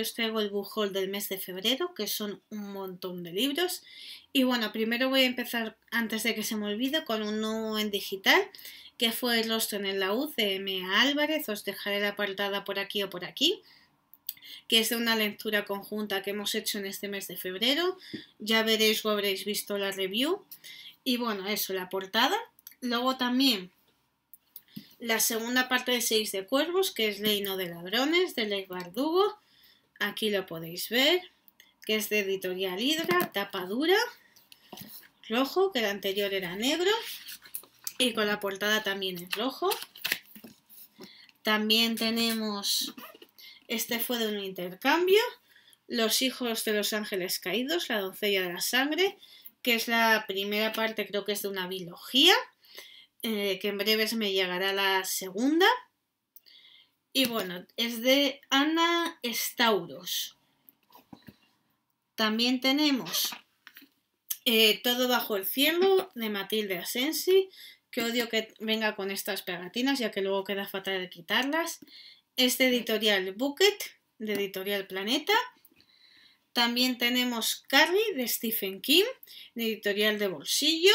os traigo el book del mes de febrero, que son un montón de libros. Y bueno, primero voy a empezar, antes de que se me olvide, con un uno en digital, que fue El rostro en el laúd de M. Álvarez. Os dejaré la portada por aquí o por aquí que es de una lectura conjunta que hemos hecho en este mes de febrero. Ya veréis o habréis visto la review. Y bueno, eso, la portada. Luego también la segunda parte de Seis de Cuervos, que es Reino de Ladrones, de Ley Bardugo. Aquí lo podéis ver, que es de Editorial Hidra, tapa dura, rojo, que el anterior era negro, y con la portada también es rojo. También tenemos, este fue de un intercambio, Los hijos de los ángeles caídos, la doncella de la sangre, que es la primera parte, creo que es de una biología, eh, que en breves me llegará la segunda. Y bueno, es de Ana Stauros. También tenemos eh, Todo bajo el cielo de Matilde Asensi. Que odio que venga con estas pegatinas, ya que luego queda fatal de quitarlas. Este editorial Bucket, de Editorial Planeta. También tenemos Carrie, de Stephen King, de Editorial de Bolsillo,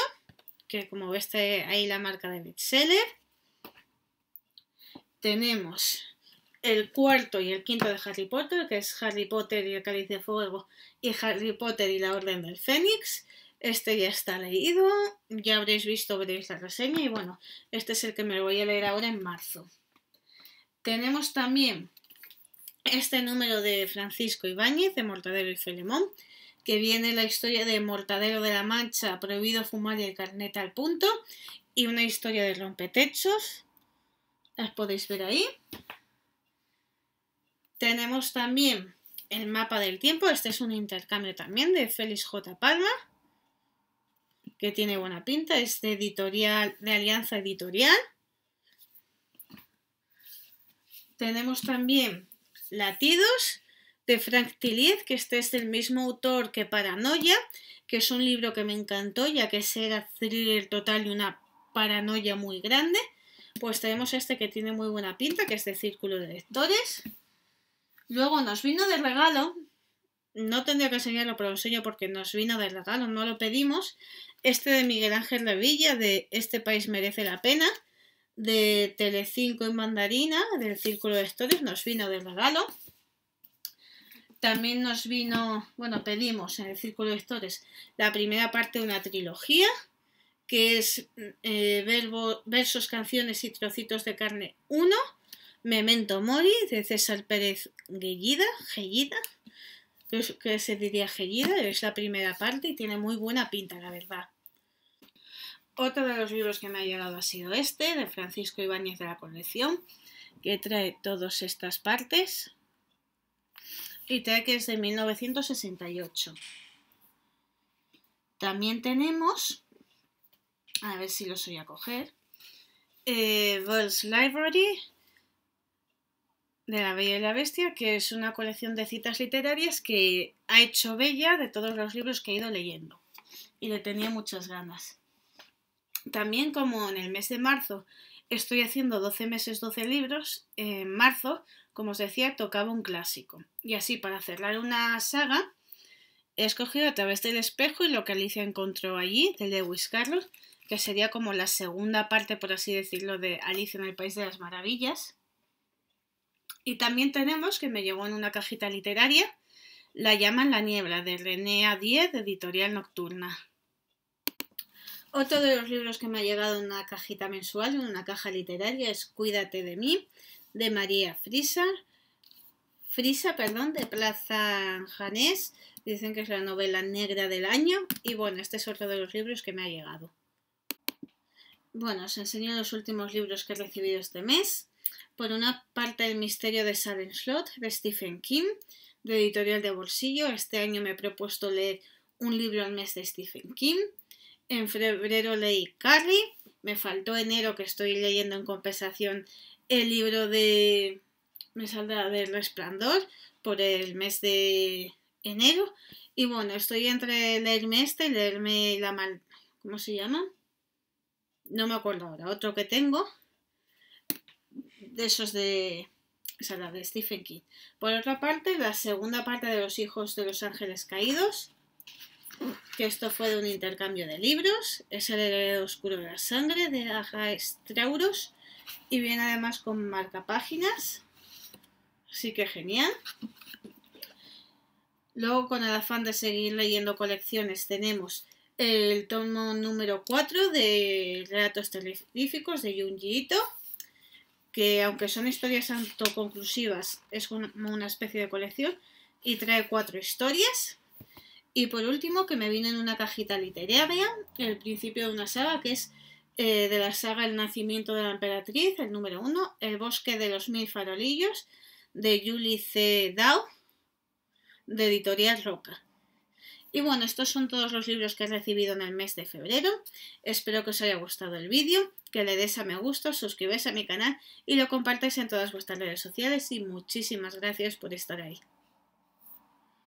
que como ves ahí la marca de bestseller tenemos el cuarto y el quinto de Harry Potter, que es Harry Potter y el Cáliz de Fuego y Harry Potter y la Orden del Fénix. Este ya está leído, ya habréis visto, veréis la reseña y bueno, este es el que me voy a leer ahora en marzo. Tenemos también este número de Francisco Ibáñez, de Mortadero y Felemón, que viene la historia de Mortadero de la Mancha, prohibido fumar y el carnet al punto, y una historia de rompetechos las podéis ver ahí. Tenemos también el mapa del tiempo, este es un intercambio también de Félix J. Palma, que tiene buena pinta, es de editorial, de Alianza Editorial. Tenemos también Latidos, de Frank Tiliez, que este es del mismo autor que Paranoia, que es un libro que me encantó, ya que es era thriller total y una paranoia muy grande. Pues tenemos este que tiene muy buena pinta, que es de círculo de lectores. Luego nos vino de regalo, no tendría que enseñarlo, pero lo enseño porque nos vino de regalo, no lo pedimos. Este de Miguel Ángel de Villa de Este país merece la pena, de Telecinco en Mandarina, del Círculo de Lectores, nos vino de regalo. También nos vino, bueno, pedimos en el Círculo de Lectores la primera parte de una trilogía que es eh, versos, canciones y trocitos de carne 1, Memento Mori de César Pérez Gellida, que, que se diría Gellida, es la primera parte y tiene muy buena pinta, la verdad. Otro de los libros que me ha llegado ha sido este, de Francisco Ibáñez de la colección, que trae todas estas partes y trae que es de 1968. También tenemos a ver si los voy a coger. Eh, Library de la Bella y la Bestia, que es una colección de citas literarias que ha hecho Bella de todos los libros que he ido leyendo y le tenía muchas ganas. También como en el mes de marzo estoy haciendo 12 meses 12 libros, en marzo, como os decía, tocaba un clásico. Y así para cerrar una saga, he escogido a través del espejo y lo que Alicia encontró allí, de Lewis Carlos, que sería como la segunda parte, por así decirlo, de Alicia en el País de las Maravillas. Y también tenemos, que me llegó en una cajita literaria, La llama la niebla, de A Diez, de Editorial Nocturna. Otro de los libros que me ha llegado en una cajita mensual, en una caja literaria, es Cuídate de mí, de María Frisa, Frisa, perdón, de Plaza Janés. Dicen que es la novela negra del año. Y bueno, este es otro de los libros que me ha llegado. Bueno, os enseño los últimos libros que he recibido este mes. Por una parte, El misterio de Salem Slot, de Stephen King, de Editorial de Bolsillo. Este año me he propuesto leer un libro al mes de Stephen King. En febrero leí Carrie. Me faltó enero, que estoy leyendo en compensación el libro de. Me saldrá del resplandor por el mes de enero. Y bueno, estoy entre leerme este y leerme la mal. ¿Cómo se llama? no me acuerdo ahora, otro que tengo, de esos de, o la de Stephen King. Por otra parte, la segunda parte de Los Hijos de los Ángeles Caídos, que esto fue de un intercambio de libros, es el heredero oscuro de la sangre de Aja Strauros y viene además con marcapáginas, así que genial. Luego, con el afán de seguir leyendo colecciones, tenemos el tomo número 4 de Relatos Terroríficos de Junji Ito, que aunque son historias autoconclusivas, es como una especie de colección y trae cuatro historias. Y por último, que me vino en una cajita literaria, el principio de una saga que es eh, de la saga El nacimiento de la emperatriz, el número 1, El bosque de los mil farolillos, de Julie C. Dow, de Editorial Roca. Y bueno, estos son todos los libros que he recibido en el mes de febrero. Espero que os haya gustado el vídeo, que le des a me gusta, suscribáis a mi canal y lo compartáis en todas vuestras redes sociales y muchísimas gracias por estar ahí.